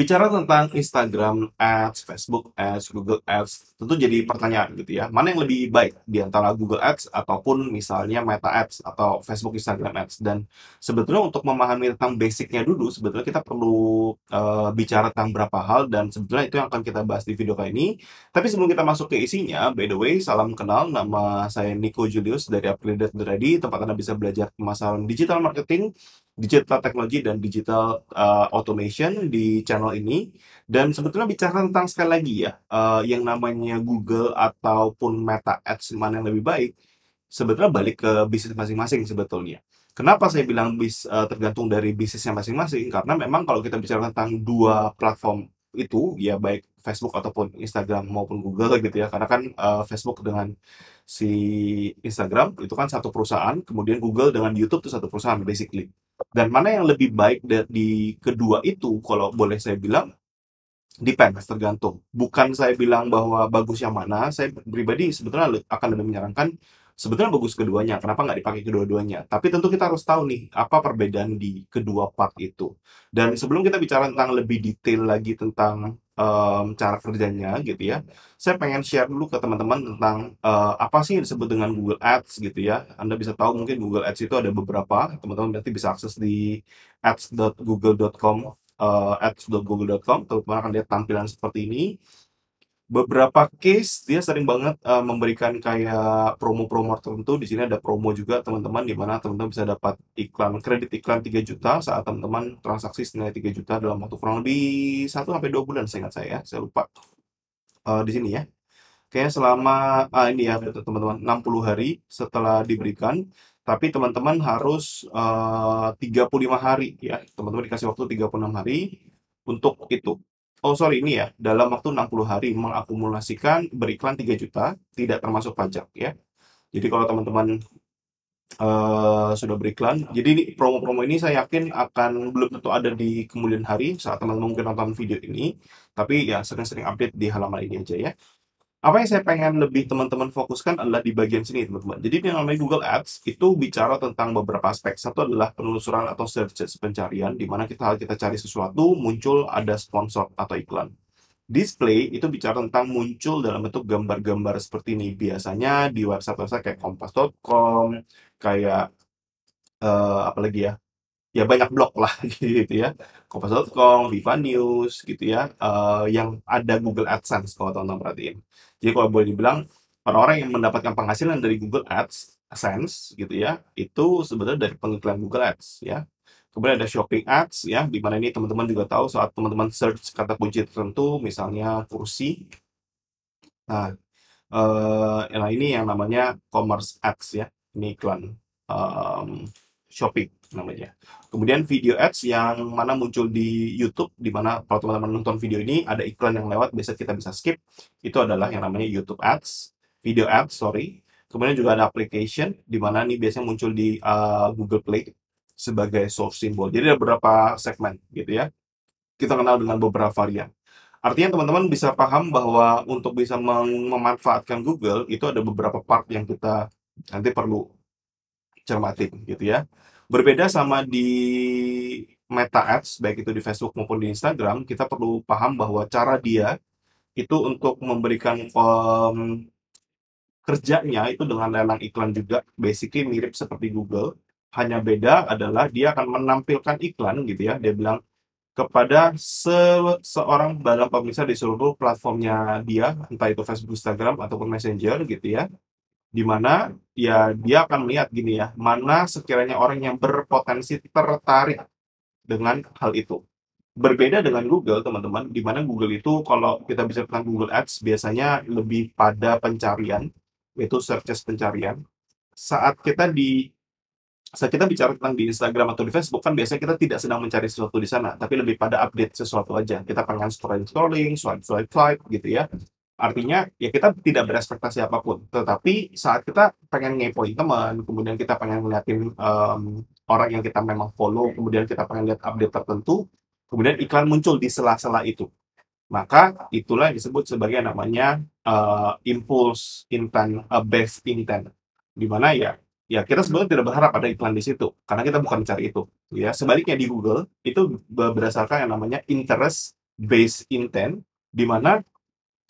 Bicara tentang Instagram Ads, Facebook Ads, Google Ads, tentu jadi pertanyaan gitu ya. Mana yang lebih baik di antara Google Ads ataupun misalnya Meta Ads atau Facebook Instagram Ads? Dan sebetulnya untuk memahami tentang basicnya dulu, sebetulnya kita perlu uh, bicara tentang berapa hal dan sebetulnya itu yang akan kita bahas di video kali ini. Tapi sebelum kita masuk ke isinya, by the way, salam kenal, nama saya Nico Julius dari Upgraded Ready, tempat Anda bisa belajar pemasaran digital marketing, digital teknologi dan digital uh, automation di channel ini dan sebetulnya bicara tentang sekali lagi ya uh, yang namanya Google ataupun Meta Ads mana yang lebih baik sebetulnya balik ke bisnis masing-masing sebetulnya. Kenapa saya bilang bis, uh, tergantung dari bisnisnya masing-masing? Karena memang kalau kita bicara tentang dua platform itu ya baik Facebook ataupun Instagram maupun Google gitu ya karena kan uh, Facebook dengan si Instagram itu kan satu perusahaan kemudian Google dengan YouTube itu satu perusahaan basically dan mana yang lebih baik di kedua itu, kalau boleh saya bilang, depends tergantung bukan saya bilang bahwa bagus yang mana saya pribadi sebetulnya akan lebih menyarankan sebetulnya bagus keduanya kenapa nggak dipakai kedua-duanya tapi tentu kita harus tahu nih apa perbedaan di kedua part itu dan sebelum kita bicara tentang lebih detail lagi tentang um, cara kerjanya gitu ya. Saya pengen share dulu ke teman-teman tentang uh, apa sih yang disebut dengan Google Ads gitu ya. Anda bisa tahu mungkin Google Ads itu ada beberapa, teman-teman nanti bisa akses di ads.google.com uh, eh, ads.google.com teman-teman akan lihat tampilan seperti ini beberapa case dia sering banget uh, memberikan kayak promo-promo tertentu di sini ada promo juga teman-teman di mana teman-teman bisa dapat iklan kredit iklan 3 juta saat teman-teman transaksi senilai 3 juta dalam waktu kurang lebih 1 sampai 2 bulan saya ingat saya saya lupa uh, di sini ya kayak selama ah ini ya teman-teman 60 hari setelah diberikan tapi teman-teman harus eh, uh, 35 hari ya teman-teman dikasih waktu 36 hari untuk itu oh sorry ini ya, dalam waktu 60 hari mengakumulasikan beriklan 3 juta, tidak termasuk pajak ya. Jadi kalau teman-teman uh, sudah beriklan, jadi promo-promo ini saya yakin akan belum tentu ada di kemudian hari saat teman-teman mungkin nonton video ini, tapi ya sering-sering update di halaman ini aja ya apa yang saya pengen lebih teman-teman fokuskan adalah di bagian sini teman-teman. Jadi yang namanya Google Ads itu bicara tentang beberapa aspek. Satu adalah penelusuran atau search pencarian, di mana kita kita cari sesuatu muncul ada sponsor atau iklan. Display itu bicara tentang muncul dalam bentuk gambar-gambar seperti ini. Biasanya di website-website kayak kompas.com, kayak uh, eh, apalagi ya ya banyak blog lah gitu ya. Kompas.com, Viva News gitu ya, eee, eh, yang ada Google AdSense kalau teman-teman perhatiin. Jadi kalau boleh dibilang, orang-orang yang mendapatkan penghasilan dari Google Ads AdSense gitu ya, itu sebenarnya dari pengiklan Google Ads ya. Kemudian ada Shopping Ads ya, di mana ini teman-teman juga tahu saat teman-teman search kata kunci tertentu, misalnya kursi. Nah, eee, eh, nah ini yang namanya Commerce Ads ya, ini iklan, um, shopping namanya. Kemudian video ads yang mana muncul di YouTube, di mana kalau teman-teman nonton video ini ada iklan yang lewat, biasa kita bisa skip. Itu adalah yang namanya YouTube ads, video ads, sorry. Kemudian juga ada application, di mana ini biasanya muncul di uh, Google Play sebagai soft symbol. Jadi ada beberapa segmen gitu ya. Kita kenal dengan beberapa varian. Artinya teman-teman bisa paham bahwa untuk bisa mem memanfaatkan Google itu ada beberapa part yang kita nanti perlu cermati gitu ya. Berbeda sama di Meta Ads, baik itu di Facebook maupun di Instagram, kita perlu paham bahwa cara dia itu untuk memberikan um, kerjanya itu dengan lelang iklan juga, basically mirip seperti Google. Hanya beda adalah dia akan menampilkan iklan gitu ya, dia bilang kepada se seorang badan pemirsa di seluruh platformnya dia, entah itu Facebook, Instagram, ataupun Messenger gitu ya di mana ya dia akan melihat gini ya, mana sekiranya orang yang berpotensi tertarik dengan hal itu. Berbeda dengan Google, teman-teman, di mana Google itu kalau kita bisa tentang Google Ads biasanya lebih pada pencarian, itu searches pencarian. Saat kita di saat kita bicara tentang di Instagram atau di Facebook kan biasanya kita tidak sedang mencari sesuatu di sana, tapi lebih pada update sesuatu aja. Kita pengen scrolling scrolling, swipe swipe swipe gitu ya. Artinya ya kita tidak berespektasi apapun. Tetapi saat kita pengen ngepoin teman, kemudian kita pengen ngeliatin um, orang yang kita memang follow, kemudian kita pengen lihat update tertentu, kemudian iklan muncul di sela-sela itu. Maka itulah yang disebut sebagai namanya uh, impulse intent, uh, eh, based intent. Dimana ya ya kita sebenarnya tidak berharap ada iklan di situ karena kita bukan mencari itu ya sebaliknya di Google itu berdasarkan yang namanya interest based intent di mana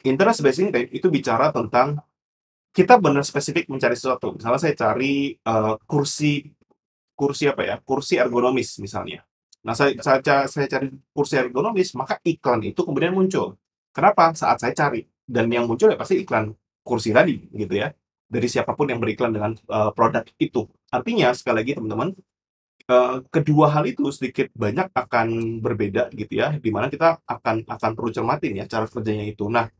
interest based intake itu bicara tentang kita benar spesifik mencari sesuatu. Misalnya saya cari uh, kursi kursi apa ya? Kursi ergonomis misalnya. Nah, saya, saya saya cari kursi ergonomis, maka iklan itu kemudian muncul. Kenapa? Saat saya cari dan yang muncul ya pasti iklan kursi tadi gitu ya. Dari siapapun yang beriklan dengan uh, produk itu. Artinya sekali lagi teman-teman Uh, kedua hal itu sedikit banyak akan berbeda gitu ya, dimana kita akan akan perlu cermatin ya cara kerjanya itu. Nah,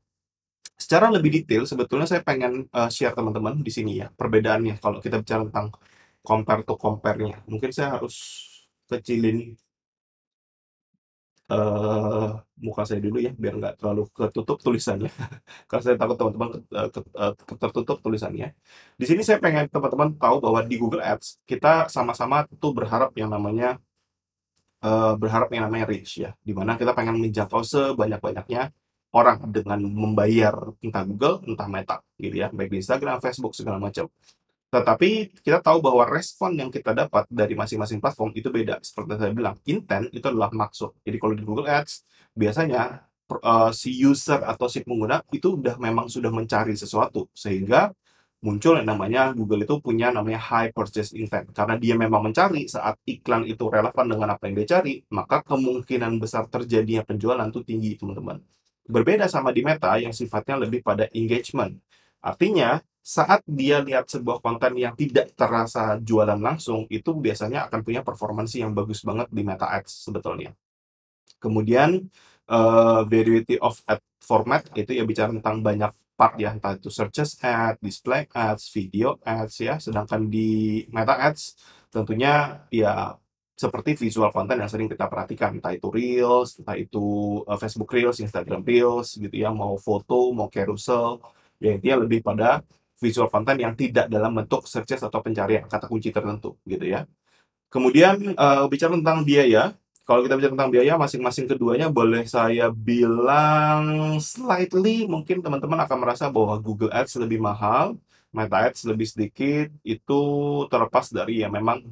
Secara lebih detail, sebetulnya saya pengen uh, share teman-teman di sini ya, perbedaannya kalau kita bicara tentang compare to compare-nya. Mungkin saya harus kecilin uh, muka saya dulu ya, biar nggak terlalu ketutup tulisannya. Karena saya takut teman-teman eh, tertutup tulisannya. Di sini saya pengen teman-teman tahu bahwa di Google Ads, kita sama-sama tuh berharap yang namanya uh, berharap yang namanya reach ya dimana kita pengen menjangkau sebanyak-banyaknya orang dengan membayar entah Google, entah Meta gitu ya, baik di Instagram, Facebook segala macam. Tetapi kita tahu bahwa respon yang kita dapat dari masing-masing platform itu beda. Seperti saya bilang, intent itu adalah maksud. Jadi kalau di Google Ads biasanya uh, si user atau si pengguna itu udah memang sudah mencari sesuatu sehingga muncul yang namanya Google itu punya namanya high purchase intent karena dia memang mencari saat iklan itu relevan dengan apa yang dia cari maka kemungkinan besar terjadinya penjualan itu tinggi teman-teman Berbeda sama di meta yang sifatnya lebih pada engagement. Artinya, saat dia lihat sebuah konten yang tidak terasa jualan langsung, itu biasanya akan punya performansi yang bagus banget di Meta Ads sebetulnya. Kemudian, uh, variety of ad format, itu ya bicara tentang banyak part ya, entah itu searches ad, display ads, video ads ya, sedangkan di Meta Ads tentunya ya seperti visual konten yang sering kita perhatikan, entah itu Reels, entah itu uh, Facebook Reels, Instagram Reels, gitu ya, mau foto, mau carousel, ya intinya lebih pada visual konten yang tidak dalam bentuk searches atau pencarian, kata kunci tertentu, gitu ya. Kemudian, uh, bicara tentang biaya, kalau kita bicara tentang biaya, masing-masing keduanya boleh saya bilang slightly, mungkin teman-teman akan merasa bahwa Google Ads lebih mahal, Meta Ads lebih sedikit, itu terlepas dari ya memang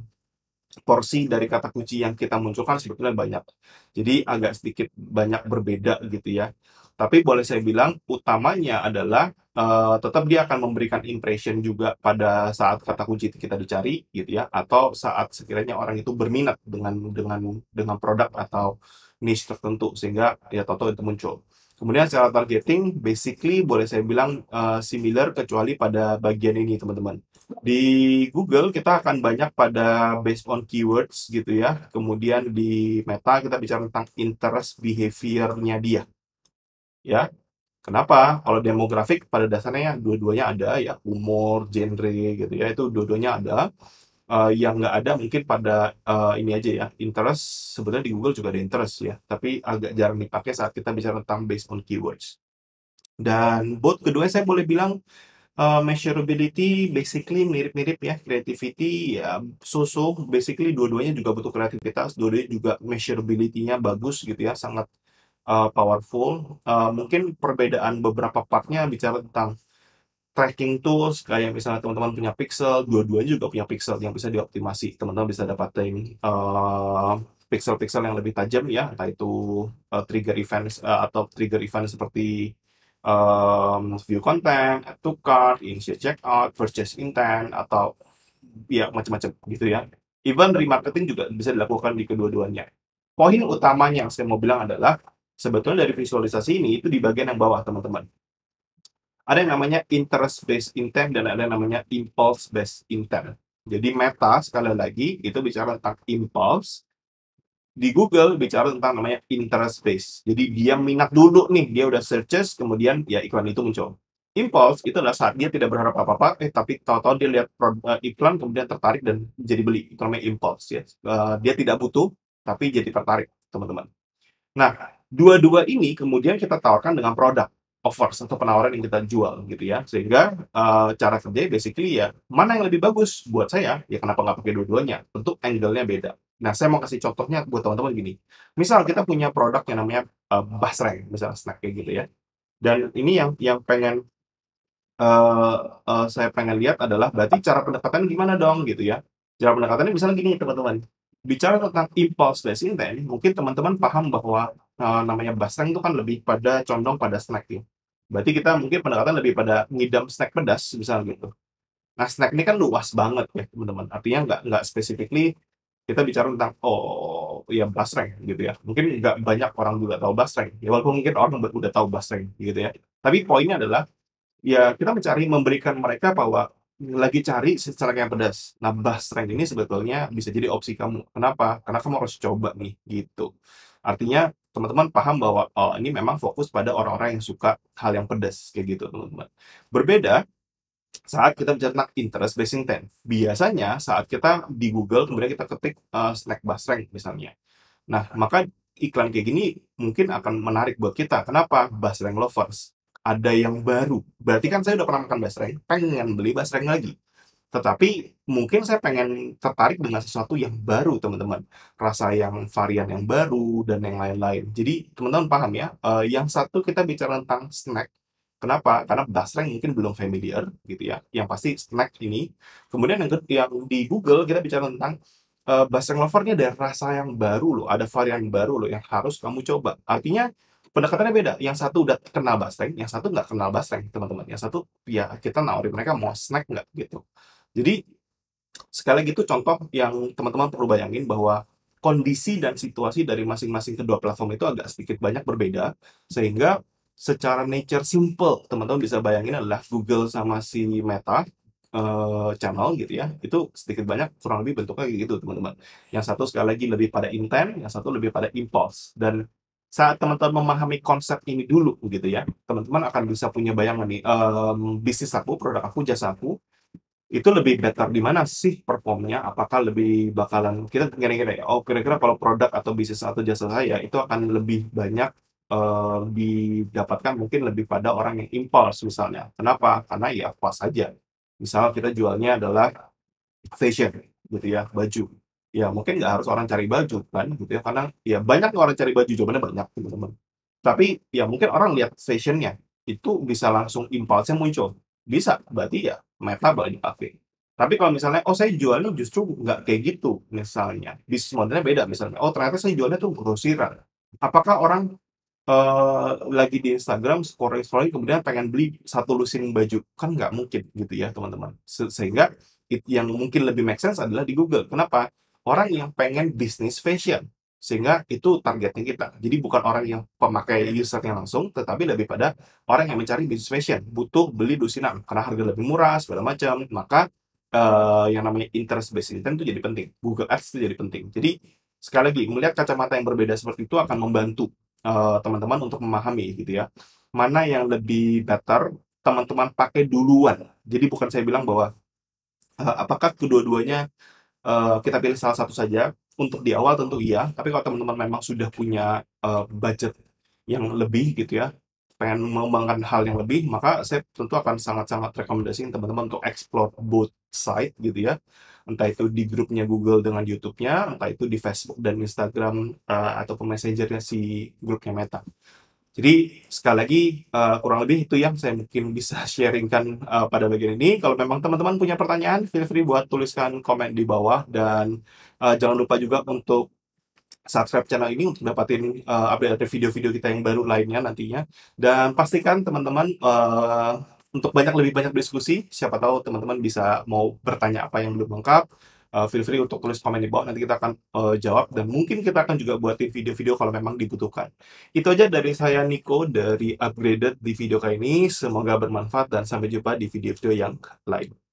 porsi dari kata kunci yang kita munculkan sebetulnya banyak. Jadi agak sedikit banyak berbeda gitu ya. Tapi boleh saya bilang utamanya adalah uh, tetap dia akan memberikan impression juga pada saat kata kunci kita dicari gitu ya atau saat sekiranya orang itu berminat dengan dengan dengan produk atau niche tertentu sehingga ya toto itu muncul. Kemudian secara targeting, basically boleh saya bilang uh, similar kecuali pada bagian ini teman-teman. Di Google kita akan banyak pada based on keywords gitu ya. Kemudian di Meta kita bicara tentang interest behavior-nya dia. Ya. Kenapa? Kalau demografik pada dasarnya ya, dua-duanya ada ya umur, genre gitu ya. Itu dua-duanya ada uh, yang nggak ada mungkin pada uh, ini aja ya interest sebenarnya di Google juga ada interest ya tapi agak jarang dipakai saat kita bicara tentang based on keywords dan bot kedua saya boleh bilang uh, measurability basically mirip-mirip ya creativity ya so-so basically dua-duanya juga butuh kreativitas dua-duanya juga measurability-nya bagus gitu ya sangat uh, powerful uh, mungkin perbedaan beberapa partnya bicara tentang tracking tools kayak misalnya teman-teman punya pixel, dua-duanya juga punya pixel yang bisa dioptimasi. Teman-teman bisa dapatin uh, eh, pixel-pixel yang lebih tajam ya, entah itu uh, trigger events uh, atau trigger event seperti um, view content, add to cart, initial checkout, purchase intent atau ya macam-macam gitu ya. Even remarketing juga bisa dilakukan di kedua-duanya. Poin utamanya yang saya mau bilang adalah sebetulnya dari visualisasi ini itu di bagian yang bawah teman-teman. Ada yang namanya interest based intent dan ada yang namanya impulse based intent. Jadi meta sekali lagi itu bicara tentang impulse. Di Google bicara tentang namanya interest based. Jadi dia minat dulu nih, dia udah searches kemudian ya iklan itu muncul. Impulse itu adalah saat dia tidak berharap apa-apa, eh tapi tahu-tahu dia lihat eh, iklan kemudian tertarik dan jadi beli. Itu namanya impulse ya. Uh, dia tidak butuh tapi jadi tertarik, teman-teman. Nah, dua-dua ini kemudian kita tawarkan dengan produk offers atau penawaran yang kita jual gitu ya sehingga uh, cara kerjanya basically ya mana yang lebih bagus buat saya ya kenapa nggak pakai dua-duanya tentu angle-nya beda nah saya mau kasih contohnya buat teman-teman gini misal kita punya produk yang namanya uh, basreng misal snack kayak gitu ya dan ini yang yang pengen uh, uh, saya pengen lihat adalah berarti cara pendekatan gimana dong gitu ya cara pendekatannya misalnya gini teman-teman bicara tentang impulse based intent mungkin teman-teman paham bahwa uh, namanya basreng itu kan lebih pada condong pada snack ya. Berarti kita mungkin pendekatan lebih pada ngidam snack pedas misalnya gitu. Nah snack ini kan luas banget ya teman-teman. Artinya nggak nggak specifically kita bicara tentang oh ya basreng gitu ya. Mungkin nggak banyak orang juga tahu basreng. Ya walaupun mungkin orang udah tahu basreng gitu ya. Tapi poinnya adalah ya kita mencari memberikan mereka bahwa lagi cari secara yang pedas. Nah, basreng ini sebetulnya bisa jadi opsi kamu. Kenapa? Karena kamu harus coba nih, gitu. Artinya, teman-teman paham bahwa oh, ini memang fokus pada orang-orang yang suka hal yang pedas kayak gitu teman-teman. Berbeda saat kita bicara tentang interest based intent. Biasanya saat kita di Google kemudian kita ketik uh, snack basreng misalnya. Nah, maka iklan kayak gini mungkin akan menarik buat kita. Kenapa? Basreng lovers. Ada yang baru. Berarti kan saya udah pernah makan basreng, pengen beli basreng lagi. Tetapi mungkin saya pengen tertarik dengan sesuatu yang baru, teman-teman. Rasa yang varian yang baru dan yang lain-lain. Jadi teman-teman paham ya, uh, yang satu kita bicara tentang snack. Kenapa? Karena Dasreng mungkin belum familiar gitu ya. Yang pasti snack ini. Kemudian yang, yang di Google kita bicara tentang uh, eh, Basreng Lover ada rasa yang baru loh, ada varian baru loh yang harus kamu coba. Artinya pendekatannya beda. Yang satu udah kenal Basreng, yang satu nggak kenal Basreng, teman-teman. Yang satu ya kita nawarin mereka mau snack nggak gitu. Jadi sekali lagi itu contoh yang teman-teman perlu bayangin bahwa kondisi dan situasi dari masing-masing kedua platform itu agak sedikit banyak berbeda sehingga secara nature simple teman-teman bisa bayangin adalah Google sama si Meta eh, channel gitu ya itu sedikit banyak kurang lebih bentuknya gitu teman-teman yang satu sekali lagi lebih pada intent yang satu lebih pada impulse dan saat teman-teman memahami konsep ini dulu gitu ya teman-teman akan bisa punya bayangan nih um, bisnis aku produk aku jasa aku itu lebih better di mana sih performnya apakah lebih bakalan kita kira-kira ya, oh kira-kira kalau produk atau bisnis atau jasa saya itu akan lebih banyak uh, didapatkan mungkin lebih pada orang yang impulse misalnya kenapa karena ya pas saja misalnya kita jualnya adalah fashion gitu ya baju ya mungkin nggak harus orang cari baju kan gitu ya karena ya banyak orang cari baju jawabannya banyak teman-teman tapi ya mungkin orang lihat fashionnya itu bisa langsung impulsnya muncul bisa berarti ya meta boleh dipakai tapi kalau misalnya oh saya jualnya justru nggak kayak gitu misalnya bisnis modelnya beda misalnya oh ternyata saya jualnya tuh grosiran apakah orang uh, lagi di Instagram scrolling scrolling kemudian pengen beli satu lusin baju kan nggak mungkin gitu ya teman-teman sehingga yang mungkin lebih make sense adalah di Google kenapa orang yang pengen bisnis fashion sehingga itu targetnya kita. Jadi bukan orang yang pemakai usernya langsung, tetapi lebih pada orang yang mencari business fashion butuh beli dusinan karena harga lebih murah segala macam. Maka uh, yang namanya interest based intent itu jadi penting. Google Ads itu jadi penting. Jadi sekali lagi melihat kacamata yang berbeda seperti itu akan membantu eh, teman-teman uh, untuk memahami gitu ya mana yang lebih better teman-teman pakai duluan. Jadi bukan saya bilang bahwa uh, apakah kedua-duanya uh, kita pilih salah satu saja untuk di awal tentu iya, tapi kalau teman-teman memang sudah punya uh, budget yang lebih gitu ya, pengen mengembangkan hal yang lebih, maka saya tentu akan sangat-sangat rekomendasiin teman-teman untuk explore both side gitu ya. Entah itu di grupnya Google dengan YouTube-nya, entah itu di Facebook dan Instagram uh, ataupun Messenger-nya si grupnya Meta. Jadi sekali lagi uh, kurang lebih itu yang saya mungkin bisa sharingkan uh, pada bagian ini. Kalau memang teman-teman punya pertanyaan, feel free buat tuliskan komen di bawah dan uh, jangan lupa juga untuk subscribe channel ini untuk dapatin uh, update video-video kita yang baru lainnya nantinya. Dan pastikan teman-teman uh, untuk banyak lebih banyak diskusi, siapa tahu teman-teman bisa mau bertanya apa yang belum lengkap uh, feel free untuk tulis komen di bawah nanti kita akan uh, jawab dan mungkin kita akan juga buatin video-video kalau memang dibutuhkan. Itu aja dari saya Nico dari Upgraded di video kali ini. Semoga bermanfaat dan sampai jumpa di video-video yang lain.